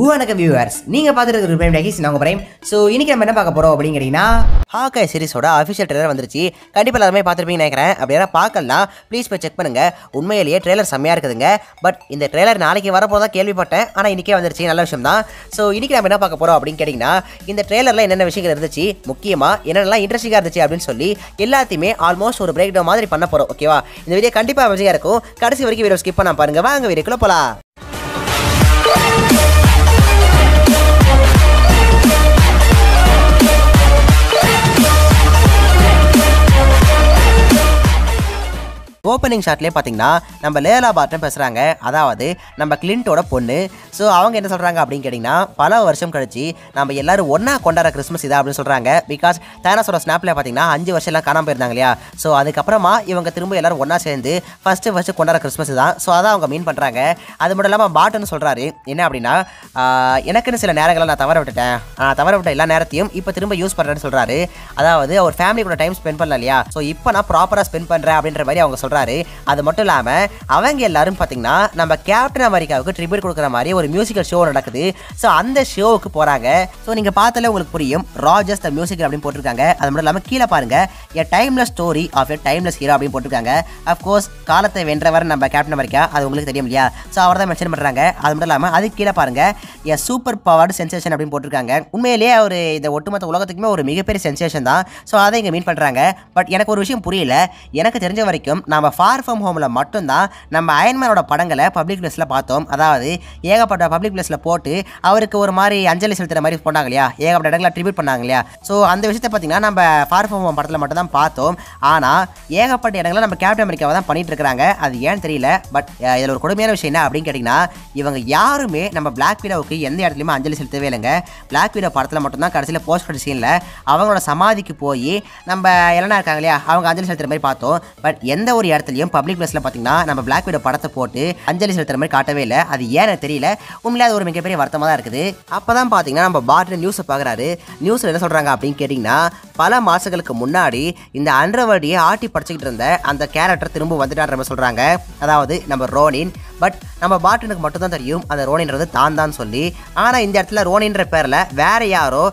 வணக்கம் வியூவர்ஸ் நீங்க பார்த்துட்டு இருக்கிற பிரேம் டேகிஸ் நான் பிரேம் ஸோ இன்னைக்கு நம்ம என்ன பார்க்க போகிறோம் அப்படிங்கறீனா ஹாக்காய் சீரிஸோட ஆபீஷியல் ட்ரெய்லர் வந்துருச்சு கண்டிப்பாக எல்லாருமே பார்த்துருப்பீங்கன்னு நினைக்கிறேன் அப்படி பார்க்கலாம் ப்ளீஸ் போய் செக் பண்ணுங்கள் உண்மையிலேயே ட்ரெய்லர் செம்மையாக இருக்குதுங்க பட் இந்த ட்ரெய்லர் நாளைக்கு வர தான் கேள்விப்பட்டேன் ஆனால் இன்றைக்கே வந்துருச்சு நல்ல விஷயம் தான் ஸோ இன்றைக்கி நம்ம என்ன பார்க்க போகிறோம் அப்படின்னு கேட்டிங்கன்னா இந்த ட்ரெய்லரில் என்னென்ன விஷயங்கள் இருந்துச்சு முக்கியமாக என்னென்னலாம் இன்ட்ரெஸ்டிங்காக இருந்துச்சு அப்படின்னு சொல்லி எல்லாத்தையுமே ஆல்மோஸ்ட் ஒரு பிரேக் டவுன் மாதிரி பண்ண போகிறோம் ஓகேவா இந்த வீடியோ கண்டிப்பாக விஷயம் இருக்கும் கடைசி வரைக்கும் வீடியோ ஸ்கிப் பண்ண பாருங்கள் வாங்க வீடியோக்குள்ள போலாம் ஓப்பனிங் ஷாட்லேயே பார்த்தீங்கன்னா நம்ம லேலா பார்ட்டன் பேசுகிறாங்க அதாவது நம்ம கிளின்ட்டோட பொண்ணு ஸோ அவங்க என்ன சொல்கிறாங்க அப்படின்னு கேட்டிங்கன்னா பல வருஷம் கழிச்சு நம்ம எல்லாரும் ஒன்றா கொண்டாட கிறிஸ்மஸ் இதா அப்படின்னு சொல்கிறாங்க பிகாஸ் தேனஸோட ஸ்னாப்பில் பார்த்தீங்கன்னா அஞ்சு வருஷம்லாம் காணாமல் போயிருந்தாங்க இல்லையா ஸோ அதுக்கப்புறமா இவங்க திரும்ப எல்லாரும் ஒன்றா சேர்ந்து ஃபஸ்ட்டு ஃபஸ்ட்டு கொண்டாட கிறிஸ்மஸ் தான் ஸோ அதான் அவங்க மீன் பண்ணுறாங்க அது மட்டும் இல்லாமல் பாட்டன் சொல்கிறாரு என்ன அப்படின்னா எனக்குன்னு சில நேரங்களை நான் தவற விட்டுட்டேன் நான் தவற விட்ட எல்லா நேரத்தையும் இப்போ திரும்ப யூஸ் பண்ணுறேன்னு சொல்கிறாரு அதாவது அவர் ஃபேமிலி கூட டைம் ஸ்பெண்ட் பண்ணல இல்லையா ஸோ இப்போ நான் ப்ராப்பராக ஸ்பெண்ட் பண்ணுறேன் அப்படின்ற மாதிரி அவங்க சொல்கிறாங்க சொல்கிறாரு அது மட்டும் இல்லாமல் அவங்க எல்லாரும் பார்த்தீங்கன்னா நம்ம கேப்டன் அமெரிக்காவுக்கு ட்ரிபியூட் கொடுக்குற மாதிரி ஒரு மியூசிக்கல் ஷோ நடக்குது ஸோ அந்த ஷோவுக்கு போகிறாங்க ஸோ நீங்கள் பார்த்தாலே உங்களுக்கு புரியும் ராஜஸ் த மியூசிக் அப்படின்னு போட்டிருக்காங்க அது மட்டும் இல்லாமல் கீழே பாருங்கள் a timeless story of a timeless hero அப்படின்னு போட்டிருக்காங்க அஃப்கோர்ஸ் காலத்தை வென்றவர் நம்ம கேப்டன் அமெரிக்கா அது உங்களுக்கு தெரியும் இல்லையா ஸோ அவர் தான் மென்ஷன் பண்ணுறாங்க அது மட்டும் இல்லாமல் அது கீழே பாருங்கள் எ சூப்பர் பவர்டு சென்சேஷன் அப்படின்னு போட்டிருக்காங்க உண்மையிலேயே அவர் இந்த ஒட்டுமொத்த உலகத்துக்குமே ஒரு மிகப்பெரிய சென்சேஷன் தான் ஸோ அதை இங்கே மீன் பண்ணுறாங்க பட் எனக்கு ஒரு விஷயம் புரியல எனக்கு தெரிஞ்ச வரைக்கும் நான் நம்ம ஃபார் ஃப்ரம் ஹோமில் மட்டும்தான் நம்ம அயன்மேனோட படங்களை பப்ளிக் பிளேஸில் பார்த்தோம் அதாவது ஏகப்பட்ட பப்ளிக் பிளேஸில் போட்டு அவருக்கு ஒரு மாதிரி அஞ்சலி செலுத்துகிற மாதிரி போனாங்க இல்லையா ஏகப்பட்ட இடங்களில் ட்ரிபியூட் பண்ணாங்க இல்லையா ஸோ அந்த விஷயத்தை பார்த்தீங்கன்னா நம்ம ஃபார் ஃப்ரம் ஹோம் படத்தில் மட்டும் தான் பார்த்தோம் ஆனால் ஏகப்பட்ட இடங்களில் நம்ம கேப்டன் அமெரிக்காவை தான் பண்ணிகிட்டு இருக்கிறாங்க அது ஏன்னு தெரியல பட் இதில் ஒரு கொடுமையான விஷயம் என்ன அப்படின்னு கேட்டிங்கன்னா இவங்க யாருமே நம்ம பிளாக் வீடோவுக்கு எந்த இடத்துலையுமே அஞ்சலி செலுத்தவே இல்லைங்க பிளாக் வீடோ படத்தில் மட்டும்தான் கடைசியில் போஸ்ட் கிரெடிட் சீனில் அவங்களோட சமாதிக்கு போய் நம்ம இல்லைனா இருக்காங்க இல்லையா அவங்க அஞ்சலி செலுத்துகிற மாதிரி பார்த்தோம் பட் எந்த ஒரு இடத்துலையும் பப்ளிக் பிளஸ்ல பார்த்தீங்கன்னா நம்ம பிளாக் விடோ படத்தை போட்டு அஞ்சலி செலுத்துற மாதிரி காட்டவே இல்லை அது ஏன்னு தெரியல உண்மையிலே அது ஒரு மிகப்பெரிய வருத்தமாக தான் இருக்குது அப்போ தான் பார்த்தீங்கன்னா நம்ம பாட்டில் நியூஸை பார்க்குறாரு நியூஸில் என்ன சொல்கிறாங்க அப்படின்னு கேட்டிங்கன்னா பல மாதங்களுக்கு முன்னாடி இந்த அண்டர்வர்டியை ஆட்டி படிச்சுக்கிட்டு இருந்த அந்த கேரக்டர் திரும்ப வந்துட்டாரு சொல்கிறாங்க அதாவது நம்ம ரோனின் பட் நம்ம பாட்டனுக்கு மட்டும் தான் தெரியும் அந்த ரோனின்றது தான் தான் சொல்லி ஆனால் இந்த இடத்துல ரோனின்ற பேரில் வேற யாரோ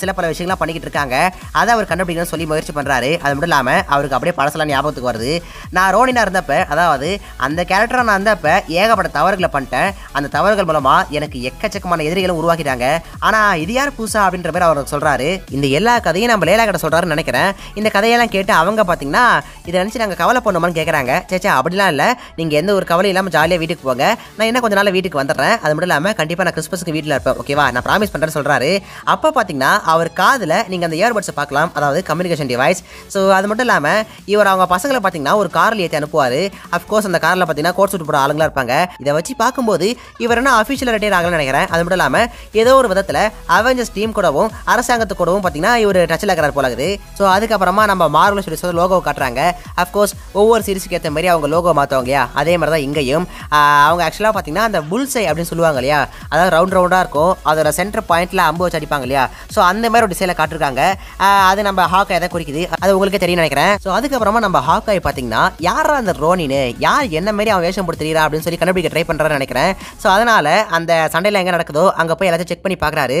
சில பல விஷயங்கள்லாம் பண்ணிக்கிட்டு இருக்காங்க அதை அவர் கண்டுபிடிக்கணும்னு சொல்லி முயற்சி பண்ணுறாரு அது மட்டும் இல்லாமல் அவருக்கு அப்படியே பழசெல்லாம் ஞாபகத்துக்கு வருது நான் ரோனினாக இருந்தப்ப அதாவது அந்த கேரக்டராக நான் இருந்தப்ப ஏகப்பட்ட தவறுகளை பண்ணிட்டேன் அந்த தவறுகள் மூலமாக எனக்கு எக்கச்சக்கமான எதிரிகளும் உருவாக்கிட்டாங்க ஆனால் இது யார் புதுசா அப்படின்ற மாதிரி அவர் சொல்கிறாரு இந்த எல்லா கதையும் நம்ம லேலா கிட்ட சொல்கிறாருன்னு நினைக்கிறேன் இந்த கதையெல்லாம் கேட்டு அவங்க பார்த்தீங்கன்னா இதை நினச்சி நாங்கள் கவலை பண்ணுமான்னு கேட்குறாங்க சேச்சா அப்படிலாம் இல்லை நீங்கள் எந்த ஒரு கவலை இல்லாமல் ஜாலியாக வீட்டுக்கு போங்க நான் என்ன கொஞ்ச நாள் வீட்டுக்கு வந்துடுறேன் அது மட்டும் இல்லாமல் கண்டிப்பாக நான் கிறிஸ்மஸுக்கு வீட்டில் இருப்பேன் ஓகேவா நான் ப்ராமிஸ் பண்ணுறேன்னு சொல்கிறாரு அப்போ பார்த்தீங்கன்னா அவர் காதில் நீங்கள் அந்த இயர்பட்ஸை பார்க்கலாம் அதாவது கம்யூனிகேஷன் டிவைஸ் ஸோ அது மட்டும் இல்லாமல் இவர் அவங்க பசங்களை பார்த்தீங்கன்னா ஒரு காரில் ஏற்றி அனுப்புவார் அஃப்கோர்ஸ் அந்த காரில் பார்த்தீங்கன்னா கோட் சூட் போகிற ஆளுங்களாக இருப்பாங்க இதை வச்சு பார்க்கும்போது இவர் என்ன அஃபீஷியல் ரிட்டையர் ஆகலன்னு நினைக்கிறேன் அது மட்டும் இல்லாமல் ஏதோ ஒரு விதத்தில் அவெஞ்சர்ஸ் டீம் கூடவும் அரசாங்கத்து கூடவும் பார்த்தீங்கன்னா இவர் டச்சில் இருக்கிறார் போலாகுது ஸோ அதுக்கப்புறமா நம்ம மார்வல் சொல்லி லோகோ காட்டுறாங்க அஃப்கோர்ஸ் ஒவ்வொரு சீரிஸுக்கு ஏற்ற மாதிரி அவங்க லோகோ மாற்றுவாங்க அதே மாதிரி தான் இங்கேயும் அவங்க ஆக்சுவலாக பார்த்தீங்கன்னா அந்த புல்சை அப்படின்னு சொல்லுவாங்க இல்லையா அதாவது ரவுண்ட் ரவுண்டாக இருக்கும் அதோட சென்டர் பாயிண்ட்டில் அம்பு வச்சு அடிப்பாங்க இல்லையா ஸோ அந்த மாதிரி ஒரு டிசைனில் காட்டிருக்காங்க அது நம்ம ஹாக்காய் தான் குறிக்குது அது உங்களுக்கே தெரியும் நினைக்கிறேன் ஸோ அதுக்கப்புறமா நம்ம ஹாக்காய் பார்த்தீங்கன்னா யாரா அந்த ரோனின்னு யார் என்ன மாதிரி அவன் வேஷம் போட்டு தெரியுறா அப்படின்னு சொல்லி கண்டுபிடிக்க ட்ரை பண்ணுறான்னு நினைக்கிறேன் ஸோ அதனால் அந்த சண்டையில் எங்கே நடக்குதோ அங்கே போய் எல்லாத்தையும் செக் பண்ணி பார்க்குறாரு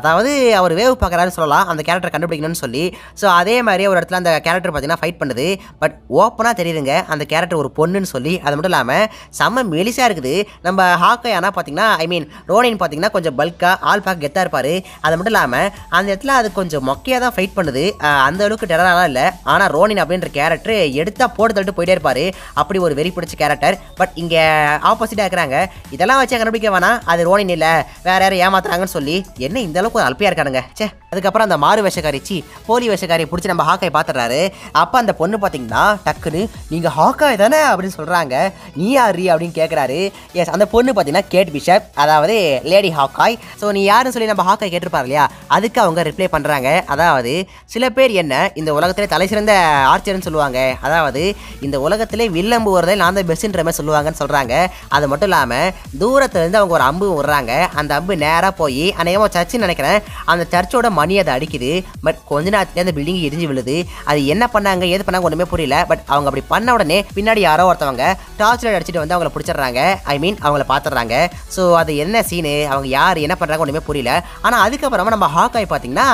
அதாவது அவர் வேவ் பார்க்குறாருன்னு சொல்லலாம் அந்த கேரக்டர் கண்டுபிடிக்கணும்னு சொல்லி ஸோ அதே மாதிரி ஒரு இடத்துல அந்த கேரக்டர் பார்த்தீங்கன்னா ஃபைட் பண்ணுது பட் ஓப்பனாக தெரியுதுங்க அந்த கேரக்டர் ஒரு பொண்ணுன்னு சொல்லி அது மட்டும் இல்லாமல் செம்ம மெலிசாக இருக்குது நம்ம ஹாக்கை ஆனால் பார்த்தீங்கன்னா ஐ மீன் ரோனின் பார்த்தீங்கன்னா கொஞ்சம் பல்காக ஆல் பார்க்க கெத்தாக இருப்பார் அது மட்டும் இல்லாமல் அந்த இடத்துல அது கொஞ்சம் மொக்கையாக தான் ஃபைட் பண்ணுது அந்த அளவுக்கு டெரராலாம் இல்லை ஆனால் ரோனின் அப்படின்ற கேரக்டர் எடுத்தால் போட்டு தள்ளிட்டு போயிட்டே இருப்பார் அப்படி ஒரு வெறி பிடிச்ச கேரக்டர் பட் இங்கே ஆப்போசிட்டாக இருக்கிறாங்க இதெல்லாம் வச்சு கண்டுபிடிக்க வேணாம் அது ரோனின் இல்லை வேறு யாரும் ஏமாத்துறாங்கன்னு சொல்லி என்ன இந்த அளவுக்கு ஒரு அல்பியாக இருக்கானுங்க சே அதுக்கப்புறம் அந்த மாறு விஷக்காரி சி போலி வேஷக்காரி பிடிச்சி நம்ம ஹாக்கை பார்த்துறாரு அப்போ அந்த பொண்ணு பார்த்தீங்கன்னா டக்குன்னு நீங்கள் ஹாக்காய் தானே அப்படின்னு சொல்கிறாங்க நீ யார் அப்படின்னு கேட்குறாரு எஸ் அந்த பொண்ணு பார்த்தீங்கன்னா கேட் பிஷப் அதாவது லேடி ஹாக்காய் ஸோ நீ யாருன்னு சொல்லி நம்ம ஹாக்காய் கேட்டிருப்பார் இல்லையா அதுக்கு அவங்க ரிப்ளை பண்ணுறாங்க அதாவது சில பேர் என்ன இந்த உலகத்திலே தலை சிறந்த ஆர்ச்சர்னு சொல்லுவாங்க அதாவது இந்த உலகத்திலே வில்லம்பு வரதில் நான் தான் பெஸ்ட்ன்ற மாதிரி சொல்லுவாங்கன்னு சொல்கிறாங்க அது மட்டும் இல்லாமல் தூரத்துலேருந்து அவங்க ஒரு அம்பு விடுறாங்க அந்த அம்பு நேராக போய் அநேகமாக சர்ச்சுன்னு நினைக்கிறேன் அந்த சர்ச்சோட மணி அதை அடிக்குது பட் கொஞ்ச நேரத்துலேயே அந்த பில்டிங் எரிஞ்சு விழுது அது என்ன பண்ணாங்க ஏது பண்ணாங்க ஒன்றுமே புரியல பட் அவங்க அப்படி பண்ண உடனே பின்னாடி யாரோ ஒருத்தவங்க டார்ச் லைட் அடிச்சுட்டு வந்து அவங்கள பிடிச்சிடுறாங்க ஐ மீன் அவங்கள பார்த்துடுறாங்க ஸோ அது என்ன சீனு அவங்க யார் என்ன பண்ணுறாங்க ஒன்றுமே புரியல ஆனால் அதுக்கப்புறமா நம்ம ஹாக்காய் பார்த்தீங்கன்னா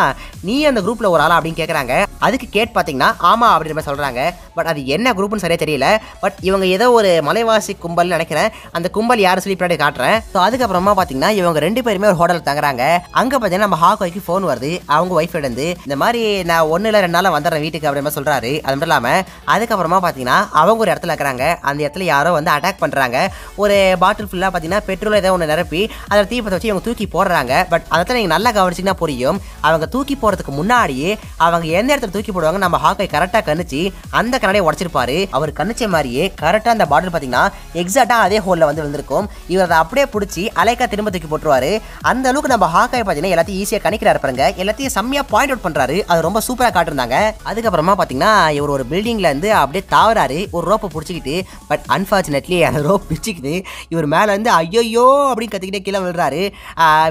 நீ அந்த குரூப்பில் ஒரு ஆளா அப்படின்னு கேட்குறாங்க அதுக்கு கேட் பார்த்தீங்கன்னா ஆமாம் அப்படின்ற மாதிரி சொல்கிறாங்க பட் அது என்ன குரூப்னு சரியாக தெரியல பட் இவங்க ஏதோ ஒரு மலைவாசி கும்பல்னு நினைக்கிறேன் அந்த கும்பல் யார் சொல்லி பின்னாடி காட்டுறேன் ஸோ அதுக்கப்புறமா பார்த்தீங்கன்னா இவங்க ரெண்டு பேருமே ஒரு ஹோட்டலில் தங்குறாங்க அங்கே பார்த்தீங்கன்னா நம்ம ஹாக்காய்க்கு ஃபோன் வருது அவங்க ஒய்ஃப் இடந்து இந்த மாதிரி நான் ஒன்று இல்லை ரெண்டு நாளாக வந்துடுறேன் வீட்டுக்கு அப்படின்ற மாதிரி சொல்கிறாரு அது மட்டும் இல்லாமல் அதுக்கப்புறமா பார்த்தீங்கன்னா அவங்க ஒரு இடத்துல இருக்கிறாங்க அந்த இடத்துல யாரோ வந்து அட்டாக் பண்ணுறாங்க பண்ணுறாங்க ஒரு பாட்டில் ஃபுல்லாக பார்த்தீங்கன்னா பெட்ரோல் ஏதோ ஒன்று நிரப்பி அதில் தீபத்தை வச்சு இவங்க தூக்கி போடுறாங்க பட் அதை நீங்கள் நல்லா கவனிச்சிங்கன்னா புரியும் அவங்க தூக்கி போகிறதுக்கு முன்னாடியே அவங்க எந்த இடத்துல தூக்கி போடுவாங்க நம்ம ஹாக்கை கரெக்டாக கணிச்சு அந்த கண்ணாடியை உடச்சிருப்பார் அவர் கணிச்ச மாதிரியே கரெக்டாக அந்த பாட்டில் பார்த்தீங்கன்னா எக்ஸாக்டாக அதே ஹோலில் வந்து வந்திருக்கும் இவர் அதை அப்படியே பிடிச்சி அலைக்கா திரும்ப தூக்கி போட்டுருவாரு அந்த அளவுக்கு நம்ம ஹாக்கை பார்த்தீங்கன்னா எல்லாத்தையும் ஈஸியாக கணிக்கிறார் பாருங்க எல்லாத்தையும் செம்மையாக பாயிண்ட் அவுட் பண்ணுறாரு அது ரொம்ப சூப்பராக காட்டிருந்தாங்க அதுக்கப்புறமா பார்த்தீங்கன்னா இவர் ஒரு பில்டிங்கில் இருந்து அப்படியே தாவறாரு ஒரு ரோப்பை பிடிச்சிக்கிட்டு பட் அன்ஃபார்ச்சுனேட்லி அந்த ரோப் பிச்சுக்குது இவர் மேலேருந்து ஐயோ அப்படின்னு கற்றுக்கிட்டே கீழே விழுறாரு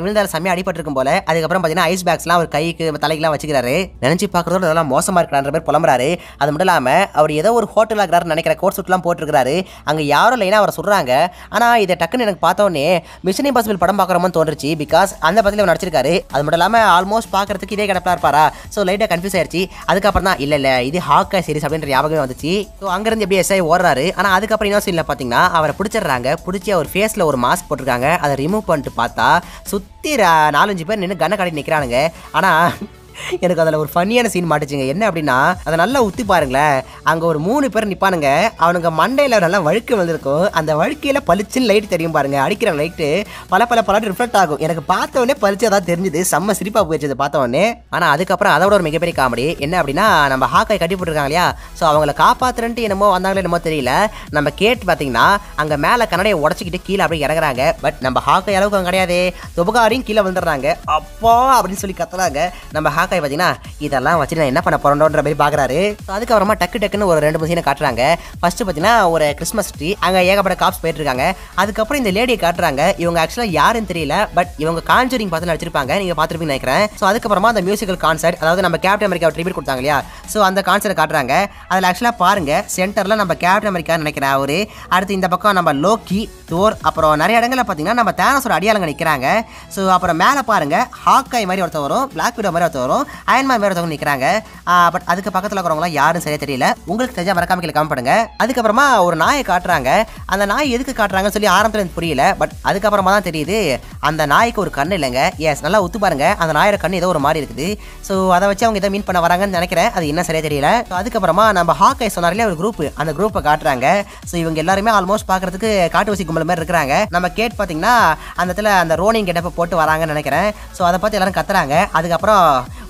விழுந்தால செம்மையாக அடிபட்டிருக்கும் போல அதுக்கப்புறம் பார்த்தீங்கன்னா ஐஸ் பேக்ஸ்லாம் அவர் கைக்கு தலைக்கெல்லாம் வச்சுக்கிறாரு நினச்சி பார்க்குறதோட அதெல்லாம் மோசமாக இருக்கிறான்ற பேர் புலம்புறாரு அது மட்டும் இல்லாமல் அவர் ஏதோ ஒரு ஹோட்டலாக இருக்கிறார் நினைக்கிற கோட் சுட்லாம் போட்டுருக்காரு அங்கே யாரும் லைனாக அவரை சொல்கிறாங்க ஆனால் இதை டக்குன்னு எனக்கு பார்த்தோன்னே மிஷன் இம்பாசிபிள் படம் பார்க்குறோமோ தோன்றுச்சு பிகாஸ் அந்த படத்தில் அவர் நடிச்சிருக்காரு அது மட்டும் இல்லாமல் ஆல்மோஸ்ட் பார்க்குறதுக்கு இதே கிடப்பா இருப்பாரா ஸோ லைட்டாக கன்ஃபியூஸ் ஆயிடுச்சு அதுக்கப்புறம் தான் இல்லை இல்லை இது ஹாக்கா சீரிஸ் அப்படின்ற ஞாபகமே வந்துச்சு ஸோ அங்கேருந்து எப்படி எஸ்ஐ ஓடுறாரு ஆனால் அதுக்கப்புறம் இன்னும் இல்லை பார்த்தீங்கன்னா அவரை பிடிச்சிடுறாங்க பிடிச்சி அவர் ஃபேஸில் ஒரு மாஸ்க் போட்டிருக்காங்க அதை ரிமூவ் பண்ணிட்டு பார்த்தா சுற்றி நாலஞ்சு பேர் நின்று கண்ணை கடை நிற்கிறானுங்க ஆனால் எனக்கு அதில் ஒரு ஃபன்னியான சீன் மாட்டுச்சுங்க என்ன அப்படின்னா அதை நல்லா ஊற்றி பாருங்களேன் அங்கே ஒரு மூணு பேர் நிற்பானுங்க அவனுங்க மண்டையில் நல்லா வழுக்கு வந்திருக்கும் அந்த வழுக்கையில் பளிச்சுன்னு லைட் தெரியும் பாருங்க அடிக்கிற லைட்டு பல பல பல ரிஃப்ளெக்ட் ஆகும் எனக்கு பார்த்தவொடனே பளிச்சு அதான் தெரிஞ்சுது செம்ம சிரிப்பாக போயிடுச்சு பார்த்தவொடனே ஆனால் அதுக்கப்புறம் அதோட ஒரு மிகப்பெரிய காமெடி என்ன அப்படின்னா நம்ம ஹாக்காய் கட்டி போட்டுருக்காங்க இல்லையா ஸோ அவங்கள காப்பாற்றுறன்ட்டு என்னமோ வந்தாங்களோ என்னமோ தெரியல நம்ம கேட்டு பார்த்தீங்கன்னா அங்கே மேலே கண்ணடையை உடச்சிக்கிட்டு கீழே அப்படி இறங்குறாங்க பட் நம்ம ஹாக்காய் அளவுக்கு அங்கே கிடையாது துபகாரையும் கீழே வந்துடுறாங்க அப்பா அப்படின்னு சொல்லி கத்துறாங்க நம்ம ஹாக்காய் பார்த்தீங்கன்னா இதெல்லாம் வச்சு நான் என்ன பண்ண போகிறோன்ற மாதிரி பார்க்குறாரு அதுக்கப்புறமா டக்கு டக்கு டக்குன்னு ஒரு ரெண்டு சீனை காட்டுறாங்க ஃபஸ்ட்டு பார்த்தீங்கன்னா ஒரு கிறிஸ்மஸ் ட்ரீ அங்கே ஏகப்பட்ட காப்ஸ் போயிட்டு இருக்காங்க அதுக்கப்புறம் இந்த லேடியை காட்டுறாங்க இவங்க ஆக்சுவலாக யாருன்னு தெரியல பட் இவங்க காஞ்சூரிங் பார்த்து நடிச்சிருப்பாங்க நீங்கள் பார்த்துருப்பீங்கன்னு நினைக்கிறேன் ஸோ அதுக்கப்புறமா அந்த மியூசிக்கல் கான்சர்ட் அதாவது நம்ம கேப்டன் அமெரிக்கா ட்ரிபியூட் கொடுத்தாங்க இல்லையா ஸோ அந்த கான்சர்ட் காட்டுறாங்க அதில் ஆக்சுவலாக பாருங்கள் சென்டரில் நம்ம கேப்டன் அமெரிக்கா நினைக்கிறேன் அவர் அடுத்து இந்த பக்கம் நம்ம லோக்கி தோர் அப்புறம் நிறைய இடங்களில் பார்த்தீங்கன்னா நம்ம தேனஸோட அடியாளங்க நிற்கிறாங்க ஸோ அப்புறம் மேலே பாருங்கள் ஹாக்காய் மாதிரி ஒருத்தர் வரும் பிளாக் வீடோ மாதிரி ஒருத்தர் வரும் அயன்மா மாதிரி ஒருத்தவங்க நிற்கிறாங்க பட் அதுக்கு பக்கத்தில் இருக்கிறவங்களாம் யாரும் சரியாக தெரியல உங்களுக்கு தெரிஞ்சா மறக்காம கீழே பண்ணுங்க அதுக்கப்புறமா ஒரு நாயை காட்டுறாங்க அந்த நாய் எதுக்கு காட்டுறாங்கன்னு சொல்லி ஆரம்பத்தில் எனக்கு புரியல பட் அதுக்கப்புறமா தான் தெரியுது அந்த நாய்க்கு ஒரு கண் இல்லைங்க எஸ் நல்லா ஒத்து பாருங்க அந்த நாயோட கண் ஏதோ ஒரு மாதிரி இருக்குது ஸோ அதை வச்சு அவங்க எதை மீன் பண்ண வராங்கன்னு நினைக்கிறேன் அது என்ன சரியா தெரியல ஸோ அதுக்கப்புறமா நம்ம ஹாக்கை சொன்னார்லேயே ஒரு குரூப் அந்த குரூப்பை காட்டுறாங்க ஸோ இவங்க எல்லாருமே ஆல்மோஸ்ட் பார்க்கறதுக்கு வசி கும்பல் மாதிரி இருக்கிறாங்க நம்ம கேட் பார்த்தீங்கன்னா அந்த இடத்துல அந்த ரோனிங் கெட்டப்பை போட்டு வராங்கன்னு நினைக்கிறேன் ஸோ அதை பார்த்து எல்லாரும் கத்துறாங்க அதுக்கப்புறம்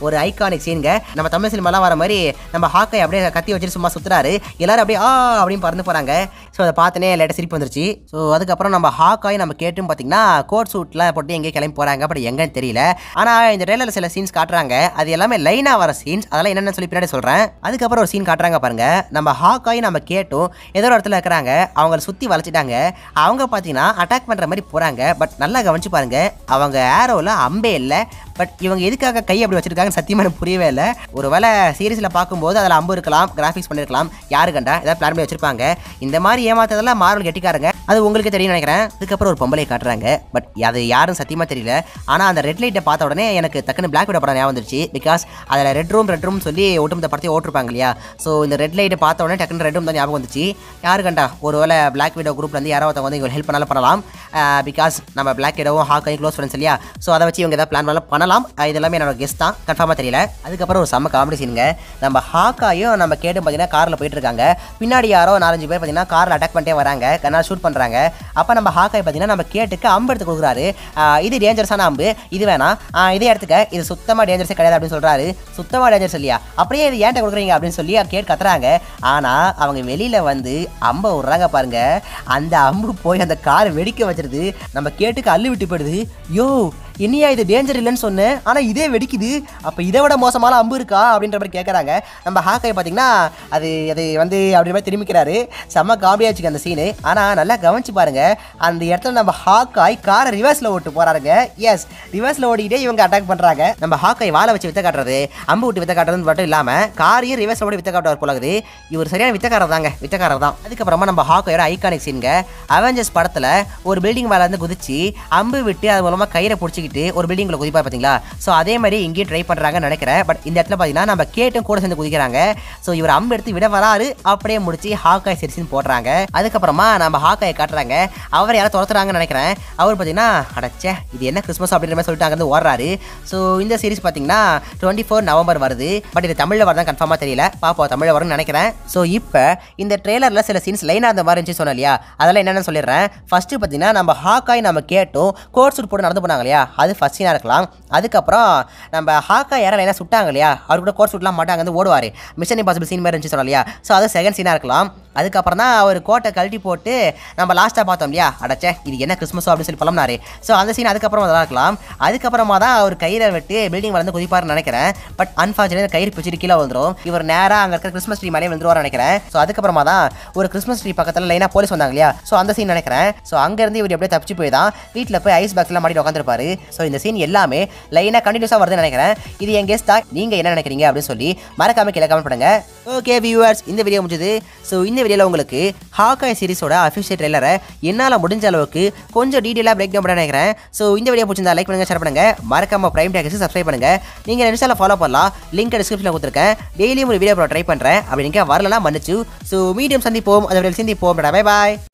ஒரு ஐகானிக் சீனுங்க நம்ம தமிழ் சினிமாலாம் வர மாதிரி நம்ம ஹாக்கை அப்படியே கத்தி வச்சிருச்சு சும்மா சுற்றுறாரு எல்லாரும் அப்படியே ஆ அப்படின்னு பறந்து போகிறாங்க ஸோ அதை பார்த்தனே லேட்டர் சிரிப்பு வந்துருச்சு ஸோ அதுக்கப்புறம் நம்ம ஹாக்காய் நம்ம கேட்டும் பார்த்தீங்கன்னா கோட் சூட்டில் போட்டு எங்கேயும் கிளம்பி போகிறாங்க அப்படி எங்கன்னு தெரியல ஆனால் இந்த ட்ரெயிலரில் சில சீன்ஸ் காட்டுறாங்க அது எல்லாமே லைனாக வர சீன்ஸ் அதெல்லாம் என்னென்னு சொல்லி பின்னாடி சொல்கிறேன் அதுக்கப்புறம் ஒரு சீன் காட்டுறாங்க பாருங்கள் நம்ம ஹாக்காய் நம்ம கேட்டும் ஏதோ ஒரு இடத்துல இருக்கிறாங்க அவங்கள சுற்றி வளைச்சிட்டாங்க அவங்க பார்த்தீங்கன்னா அட்டாக் பண்ணுற மாதிரி போகிறாங்க பட் நல்லா கவனிச்சு பாருங்கள் அவங்க ஏரோவில் அம்பே இல்லை பட் இவங்க எதுக்காக கை அப்படி வச்சிருக்காங்க சத்தியமாக எனக்கு புரியவே இல்லை ஒரு வேலை சீரீஸில் பார்க்கும்போது அதில் அம்பு இருக்கலாம் கிராஃபிக்ஸ் பண்ணியிருக்கலாம் யாரு கண்டா ஏதாவது பிளான் பண்ணி வச்சிருப்பாங்க இந்த மாதிரி ஏமாத்ததெல்லாம் மார்வல் கெட்டிக்காரங்க அது உங்களுக்கு தெரியும் நினைக்கிறேன் அதுக்கப்புறம் ஒரு பொம்பளை காட்டுறாங்க பட் அது யாரும் சத்தியமாக தெரியல ஆனால் அந்த ரெட் லைட்டை பார்த்த உடனே எனக்கு டக்குனு பிளாக் விட படம் ஞாபகம் வந்துருச்சு பிகாஸ் அதில் ரெட் ரூம் ரெட் ரூம் சொல்லி ஒட்டுமொத்த படத்தையும் ஓட்டிருப்பாங்க இல்லையா ஸோ இந்த ரெட் லைட்டை பார்த்த உடனே டக்குன்னு ரெட் ரூம் தான் ஞாபகம் வந்துச்சு யாரு கண்டா ஒரு வேலை பிளாக் வீடோ குரூப்லேருந்து யாரோ ஒருத்தவங்க வந்து இவங்க ஹெல்ப் பண்ணாலும் பண்ணலாம் பிகாஸ் நம்ம பிளாக் வீடோவும் ஹாக்கையும் க்ளோஸ் ஃப்ரெண்ட்ஸ் இல்லையா ஸோ அதை வச்சு இவங்க ஏதாவது பிளான் பண்ணலாம் பண்ணலாம் இதெல்லாமே என்னோட கெஸ்ட் தான் கன்ஃபார்மாக தெரியல அதுக்கப்புறம் ஒரு செம்ம காமெடி சீனுங்க நம்ம ஹாக்காயும் நம்ம கேட்டும் பார்த்தீங்கன்னா காரில் போயிட்டு இருக்காங்க பின்னாடி யாரோ நாலஞ்சு பேர் பார்த்தீங்கன்னா காரில் அட்டாக் பண்ணிட்டே வராங்க கண்ணா ஷூட் பண்ணுறாங்க அப்போ நம்ம ஹாக்காய் பார்த்தீங்கன்னா நம்ம கேட்டுக்கு அம்பு எடுத்து கொடுக்குறாரு இது டேஞ்சரஸான அம்பு இது வேணாம் இதே இடத்துக்கு இது சுத்தமாக டேஞ்சரஸே கிடையாது அப்படின்னு சொல்கிறாரு சுத்தமாக டேஞ்சரஸ் இல்லையா அப்படியே இது ஏன்ட்ட கொடுக்குறீங்க அப்படின்னு சொல்லி கேட்டு கத்துறாங்க ஆனால் அவங்க வெளியில் வந்து அம்பை விட்றாங்க பாருங்க அந்த அம்பு போய் அந்த காரை வெடிக்க வச்சிருது நம்ம கேட்டுக்கு அள்ளு விட்டு போயிடுது யோ என்னையா இது டேஞ்சர் இல்லைன்னு சொன்னேன் ஆனால் இதே வெடிக்குது அப்போ இதை விட மோசமான அம்பு இருக்கா அப்படின்ற மாதிரி கேட்குறாங்க நம்ம ஹாக்கை பார்த்தீங்கன்னா அது அது வந்து அப்படி மாதிரி திரும்பிக்கிறாரு செம்ம காமெடியாச்சுக்கு அந்த சீனு ஆனால் நல்லா கவனிச்சு பாருங்க அந்த இடத்துல நம்ம ஹாக்காய் காரை ரிவர்ஸில் ஓட்டு போகிறாருங்க எஸ் ரிவர்ஸில் ஓடிக்கிட்டே இவங்க அட்டாக் பண்ணுறாங்க நம்ம ஹாக்காய் வாழை வச்சு வித்த காட்டுறது அம்பு விட்டு வித்த காட்டுறதுன்னு மட்டும் இல்லாமல் காரையும் ரிவர்ஸ் ஓடி வித்த காட்டுவார் போலகுது இவர் சரியான வித்தக்காரர் தாங்க வித்தக்காரர் தான் அதுக்கப்புறமா நம்ம ஹாக்கையோட ஐகானிக் சீனுங்க அவெஞ்சர்ஸ் படத்தில் ஒரு பில்டிங் மேலே வந்து குதிச்சு அம்பு விட்டு அது மூலமாக கயிறை பிடிச்சிக்கிட்டு பண்ணிட்டு ஒரு பில்டிங்கில் குதிப்பா பார்த்தீங்களா ஸோ அதே மாதிரி இங்கேயும் ட்ரை பண்ணுறாங்கன்னு நினைக்கிறேன் பட் இந்த இடத்துல பார்த்தீங்கன்னா நம்ம கேட்டும் கூட சேர்ந்து குதிக்கிறாங்க ஸோ இவர் அம்பு எடுத்து விட வராரு அப்படியே முடிச்சு ஹாக்காய் சிரிச்சின்னு போடுறாங்க அதுக்கப்புறமா நம்ம ஹாக்காயை காட்டுறாங்க அவர் யாரும் துரத்துறாங்கன்னு நினைக்கிறேன் அவர் பார்த்தீங்கன்னா அடைச்சே இது என்ன கிறிஸ்மஸ் அப்படின்ற மாதிரி சொல்லிட்டாங்கன்னு ஓடுறாரு ஸோ இந்த சீரிஸ் பார்த்தீங்கன்னா டுவெண்ட்டி ஃபோர் நவம்பர் வருது பட் இது தமிழில் வரதான் கன்ஃபார்மாக தெரியல பாப்போம் தமிழில் வரும்னு நினைக்கிறேன் ஸோ இப்போ இந்த ட்ரெய்லரில் சில சீன்ஸ் லைனாக அந்த மாதிரி இருந்துச்சு சொன்னோம் இல்லையா அதெல்லாம் என்னென்னு சொல்லிடுறேன் ஃபர்ஸ்ட்டு பார்த்தீங்கன்னா நம்ம ஹாக்காய் நம்ம கேட்டோம் கோட் சூட் போட்டு நடந்து போனாங்க இல்லையா அது ஃபஸ்ட் சீனாக இருக்கலாம் அதுக்கப்புறம் நம்ம ஹாக்கா யாரால் என்ன சுட்டாங்க இல்லையா அவர் கூட கோர்ஸ் சுட்டலாம் மாட்டாங்க வந்து ஓடுவார் மிஷன் இம்பாசிபிள் சீன் மாதிரி இருந்துச்சு சொல்லலாம் இல்லையா ஸோ அது செகண்ட் சீனாக இருக்கலாம் அதுக்கப்புறம் தான் அவர் கோட்டை கழட்டி போட்டு நம்ம லாஸ்ட்டாக பார்த்தோம் இல்லையா அடச்சே இது என்ன கிறிஸ்மஸோ அப்படின்னு சொல்லி பழம்னாரு ஸோ அந்த சீன் அதுக்கப்புறம் அதெல்லாம் இருக்கலாம் அதுக்கப்புறமா தான் அவர் கையில் விட்டு பில்டிங் வளர்ந்து குதிப்பார்னு நினைக்கிறேன் பட் அன்ஃபார்ச்சுனேட் கயிறு பிடிச்சிட்டு கீழே வந்துடும் இவர் நேராக அங்கே இருக்கிற கிறிஸ்மஸ் ட்ரீ மேலே வந்துருவார் நினைக்கிறேன் ஸோ அதுக்கப்புறமா தான் ஒரு கிறிஸ்மஸ் ட்ரீ பக்கத்தில் லைனாக போலீஸ் வந்தாங்க இல்லையா ஸோ அந்த சீன் நினைக்கிறேன் ஸோ அங்கேருந்து இவர் எப்படியே தப்பிச்சு போய் தான் வீட்டில் போய் ஐஸ் பாக்ஸ்லாம் மாட்டி உட்காந்துருப்பாரு ஸோ இந்த சீன் எல்லாமே லைனாக கண்டினியூஸாக வருதுன்னு நினைக்கிறேன் இது என் கெஸ்ட்டாக நீங்கள் என்ன நினைக்கிறீங்க அப்படின்னு சொல்லி மறக்காம கீழே கமெண்ட் பண்ணுங்க ஓகே வியூவர்ஸ் இந்த வீடியோ முடிஞ்சது ஸோ இந்த வீடியோவில் உங்களுக்கு ஹாக்காய் சீரிஸோட அஃபிஷியல் ட்ரெய்லரை என்னால் முடிஞ்ச அளவுக்கு கொஞ்சம் டீட்டெயிலாக பிரேக் டவுன் பண்ண நினைக்கிறேன் ஸோ இந்த வீடியோ பிடிச்சிருந்தா லைக் பண்ணுங்கள் ஷேர் பண்ணுங்கள் மறக்காம ப்ரைம் டேக்ஸு சப்ஸ்கிரைப் பண்ணுங்கள் நீங்கள் நினைச்சால ஃபாலோ பண்ணலாம் லிங்க் டிஸ்கிரிப்ஷனில் கொடுத்துருக்கேன் டெய்லியும் ஒரு வீடியோ ட்ரை பண்ணுறேன் அப்படி நீங்கள் வரலாம் மன்னிச்சு ஸோ மீடியம் சந்திப்போம் அதை சந்திப்போம் பாய் பாய்